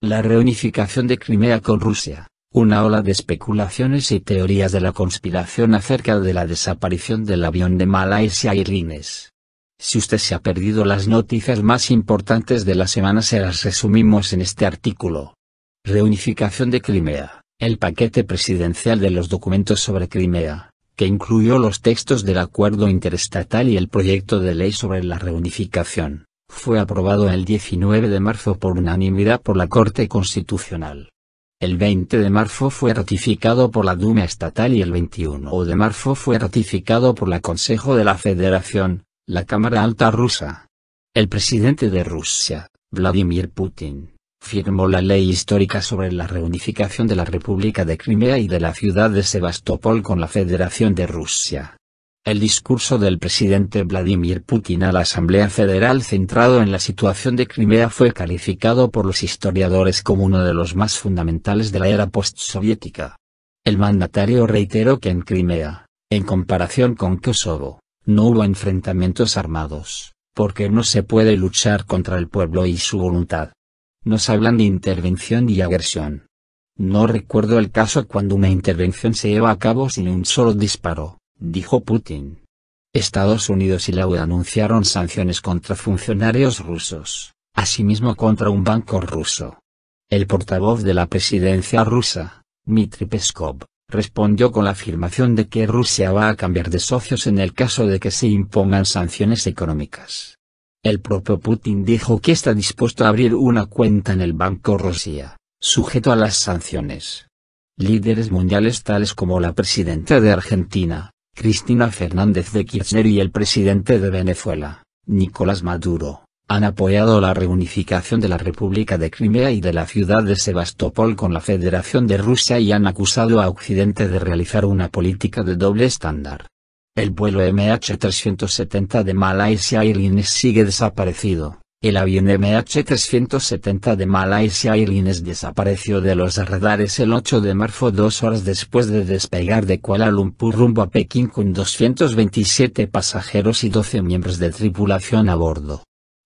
La reunificación de Crimea con Rusia. Una ola de especulaciones y teorías de la conspiración acerca de la desaparición del avión de Malaysia Airlines. Si usted se ha perdido las noticias más importantes de la semana se las resumimos en este artículo. Reunificación de Crimea. El paquete presidencial de los documentos sobre Crimea, que incluyó los textos del acuerdo interestatal y el proyecto de ley sobre la reunificación, fue aprobado el 19 de marzo por unanimidad por la Corte Constitucional. El 20 de marzo fue ratificado por la Duma Estatal y el 21 de marzo fue ratificado por la Consejo de la Federación, la Cámara Alta rusa. El presidente de Rusia, Vladimir Putin, firmó la ley histórica sobre la reunificación de la República de Crimea y de la ciudad de Sebastopol con la Federación de Rusia. El discurso del presidente Vladimir Putin a la Asamblea Federal centrado en la situación de Crimea fue calificado por los historiadores como uno de los más fundamentales de la era postsoviética. El mandatario reiteró que en Crimea, en comparación con Kosovo, no hubo enfrentamientos armados, porque no se puede luchar contra el pueblo y su voluntad. Nos hablan de intervención y agresión. No recuerdo el caso cuando una intervención se lleva a cabo sin un solo disparo dijo Putin. Estados Unidos y la UE anunciaron sanciones contra funcionarios rusos, asimismo contra un banco ruso. El portavoz de la presidencia rusa, Dmitry Peskov, respondió con la afirmación de que Rusia va a cambiar de socios en el caso de que se impongan sanciones económicas. El propio Putin dijo que está dispuesto a abrir una cuenta en el Banco Rusia, sujeto a las sanciones. Líderes mundiales tales como la presidenta de Argentina, Cristina Fernández de Kirchner y el presidente de Venezuela, Nicolás Maduro, han apoyado la reunificación de la República de Crimea y de la ciudad de Sebastopol con la Federación de Rusia y han acusado a Occidente de realizar una política de doble estándar. El vuelo MH370 de Malaysia Airlines sigue desaparecido. El avión MH370 de Malaysia Airlines desapareció de los radares el 8 de marzo dos horas después de despegar de Kuala Lumpur rumbo a Pekín con 227 pasajeros y 12 miembros de tripulación a bordo.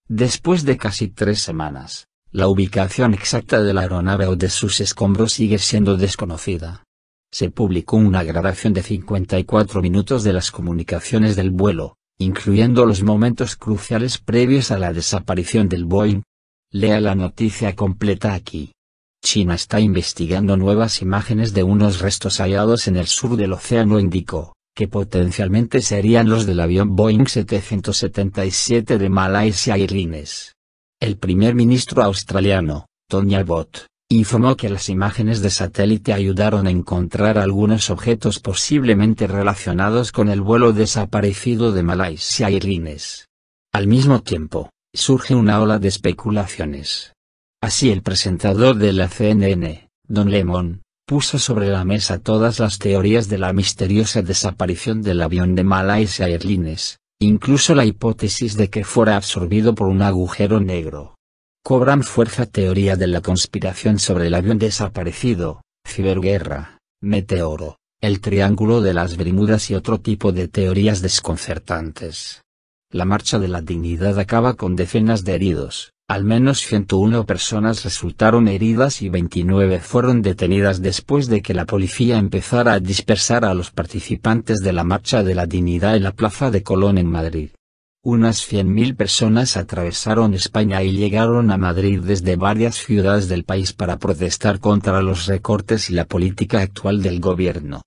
Después de casi tres semanas, la ubicación exacta de la aeronave o de sus escombros sigue siendo desconocida. Se publicó una grabación de 54 minutos de las comunicaciones del vuelo, incluyendo los momentos cruciales previos a la desaparición del Boeing. Lea la noticia completa aquí. China está investigando nuevas imágenes de unos restos hallados en el sur del Océano Índico, que potencialmente serían los del avión Boeing 777 de Malaysia Airlines. El primer ministro australiano, Tony Abbott, informó que las imágenes de satélite ayudaron a encontrar algunos objetos posiblemente relacionados con el vuelo desaparecido de Malaysia Airlines. Al mismo tiempo, surge una ola de especulaciones. Así el presentador de la CNN, Don Lemon, puso sobre la mesa todas las teorías de la misteriosa desaparición del avión de Malaysia Airlines, incluso la hipótesis de que fuera absorbido por un agujero negro. Cobran fuerza teoría de la conspiración sobre el avión desaparecido, ciberguerra, meteoro, el triángulo de las Bermudas y otro tipo de teorías desconcertantes. La marcha de la dignidad acaba con decenas de heridos, al menos 101 personas resultaron heridas y 29 fueron detenidas después de que la policía empezara a dispersar a los participantes de la Marcha de la Dignidad en la Plaza de Colón en Madrid. Unas 100.000 personas atravesaron España y llegaron a Madrid desde varias ciudades del país para protestar contra los recortes y la política actual del gobierno.